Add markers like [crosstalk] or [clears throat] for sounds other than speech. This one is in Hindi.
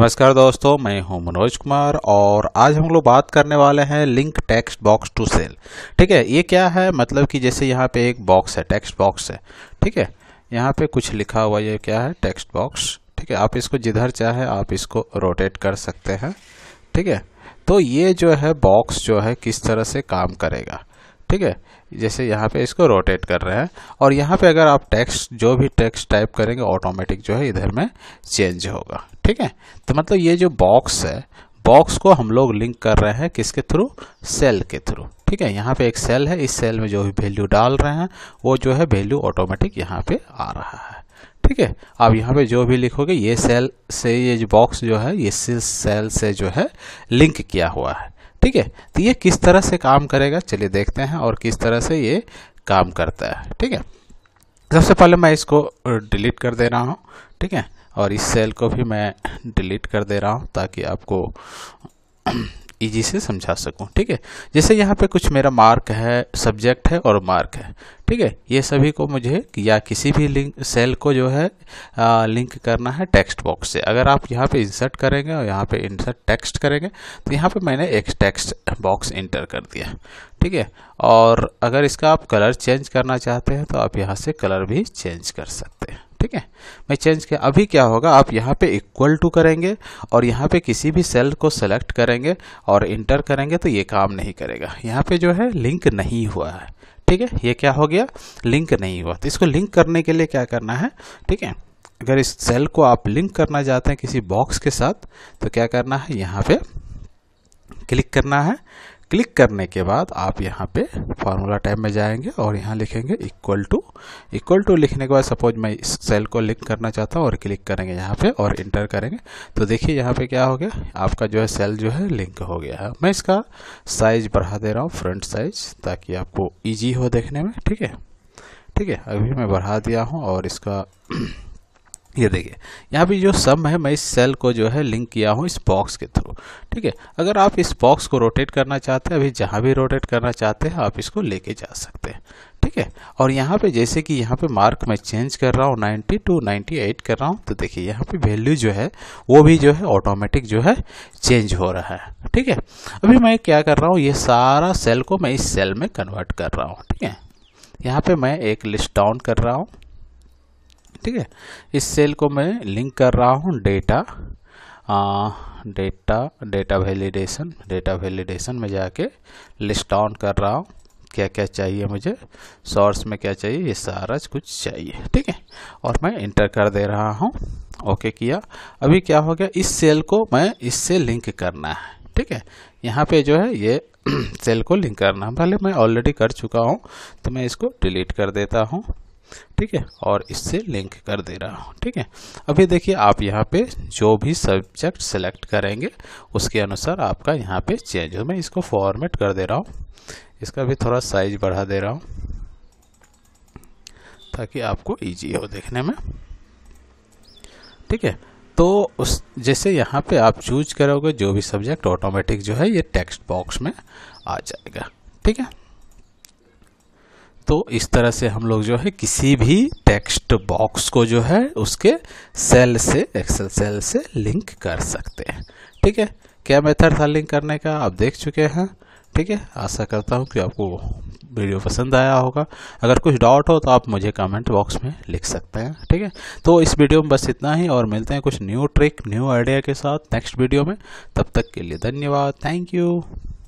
नमस्कार दोस्तों मैं हूं मनोज कुमार और आज हम लोग बात करने वाले हैं link text box to cell ठीक है ये क्या है मतलब कि जैसे यहाँ पे एक बॉक्स है टेक्स्ट बॉक्स है ठीक है यहाँ पे कुछ लिखा हुआ ये क्या है टेक्स्ट बॉक्स ठीक है आप इसको जिधर चाहे आप इसको रोटेट कर सकते हैं ठीक है तो ये जो है बॉक्स जो है किस तरह से काम करेगा ठीक है जैसे यहाँ पे इसको रोटेट कर रहे हैं और यहाँ पे अगर आप टेक्स्ट जो भी टेक्स्ट टाइप करेंगे ऑटोमेटिक जो है इधर में चेंज होगा ठीक है तो मतलब ये जो बॉक्स है बॉक्स को हम लोग लिंक कर रहे हैं किसके थ्रू सेल के थ्रू ठीक है यहाँ पे एक सेल है इस सेल में जो भी वैल्यू डाल रहे हैं वो जो है वैल्यू ऑटोमेटिक यहाँ पे आ रहा है ठीक है आप यहाँ पे जो भी लिखोगे ये सेल से ये जो बॉक्स जो है ये सेल से जो है लिंक किया हुआ है ठीक है तो ये किस तरह से काम करेगा चलिए देखते हैं और किस तरह से ये काम करता है ठीक है सबसे पहले मैं इसको डिलीट कर दे रहा हूँ ठीक है और इस सेल को भी मैं डिलीट कर दे रहा हूँ ताकि आपको ईजी से समझा सकूँ ठीक है जैसे यहाँ पे कुछ मेरा मार्क है सब्जेक्ट है और मार्क है ठीक है ये सभी को मुझे या किसी भी लिंक सेल को जो है आ, लिंक करना है टेक्स्ट बॉक्स से अगर आप यहाँ पे इंसर्ट करेंगे और यहाँ पे इंसर्ट टेक्स्ट करेंगे तो यहाँ पे मैंने एक टेक्स्ट बॉक्स इंटर कर दिया ठीक है और अगर इसका आप कलर चेंज करना चाहते हैं तो आप यहाँ से कलर भी चेंज कर सकते हैं ठीक है मैं चेंज किया अभी क्या होगा आप यहाँ पे इक्वल टू करेंगे और यहाँ पे किसी भी सेल को सेलेक्ट करेंगे और इंटर करेंगे तो ये काम नहीं करेगा यहाँ पे जो है लिंक नहीं हुआ है ठीक है ये क्या हो गया लिंक नहीं हुआ तो इसको लिंक करने के लिए क्या करना है ठीक है अगर इस सेल को आप लिंक करना चाहते हैं किसी बॉक्स के साथ तो क्या करना है यहाँ पे क्लिक करना है क्लिक करने के बाद आप यहाँ पे फार्मूला टैब में जाएंगे और यहाँ लिखेंगे इक्वल टू इक्वल टू लिखने के बाद सपोज मैं इस सेल को लिंक करना चाहता हूँ और क्लिक करेंगे यहाँ पे और इंटर करेंगे तो देखिए यहाँ पे क्या हो गया आपका जो है सेल जो है लिंक हो गया है मैं इसका साइज बढ़ा दे रहा हूँ फ्रंट साइज ताकि आपको ईजी हो देखने में ठीक है ठीक है अभी मैं बढ़ा दिया हूँ और इसका [clears throat] ये देखिए यहाँ पे जो सम है मैं इस सेल को जो है लिंक किया हूँ इस बॉक्स के थ्रू ठीक है अगर आप इस बॉक्स को रोटेट करना चाहते हैं अभी जहाँ भी रोटेट करना चाहते हैं आप इसको लेके जा सकते हैं ठीक है और यहाँ पे जैसे कि यहाँ पे मार्क मैं चेंज कर रहा हूँ 90 टू 98 कर रहा हूँ तो देखिए यहाँ पे वैल्यू जो है वो भी जो है ऑटोमेटिक जो है चेंज हो रहा है ठीक है अभी मैं क्या कर रहा हूँ ये सारा सेल को मैं इस सेल में कन्वर्ट कर रहा हूँ ठीक है यहाँ पर मैं एक लिस्ट डाउन कर रहा हूँ ठीक है इस सेल को मैं लिंक कर रहा हूँ data data data validation data validation में जाके लिस्ट ऑन कर रहा हूँ क्या क्या चाहिए मुझे सोर्स में क्या चाहिए ये सारा कुछ चाहिए ठीक है और मैं इंटर कर दे रहा हूँ ओके किया अभी क्या हो गया इस सेल को मैं इससे लिंक करना है ठीक है यहाँ पे जो है ये सेल [clears throat] को लिंक करना है भले मैं ऑलरेडी कर चुका हूँ तो मैं इसको डिलीट कर देता हूँ ठीक है और इससे लिंक कर दे रहा हूँ ठीक है अभी देखिए आप यहाँ पे जो भी सब्जेक्ट सेलेक्ट करेंगे उसके अनुसार आपका यहाँ पे चेंज हो मैं इसको फॉर्मेट कर दे रहा हूँ इसका भी थोड़ा साइज बढ़ा दे रहा हूँ ताकि आपको ईजी हो देखने में ठीक है तो उस जैसे यहाँ पे आप चूज करोगे जो भी सब्जेक्ट ऑटोमेटिक जो है ये टेक्स्ट बॉक्स में आ जाएगा ठीक है तो इस तरह से हम लोग जो है किसी भी टेक्स्ट बॉक्स को जो है उसके सेल से एक्सेल सेल से लिंक कर सकते हैं ठीक है क्या मेथड था लिंक करने का आप देख चुके हैं ठीक है आशा करता हूँ कि आपको वीडियो पसंद आया होगा अगर कुछ डाउट हो तो आप मुझे कमेंट बॉक्स में लिख सकते हैं ठीक है तो इस वीडियो में बस इतना ही और मिलते हैं कुछ न्यू ट्रिक न्यू आइडिया के साथ नेक्स्ट वीडियो में तब तक के लिए धन्यवाद थैंक यू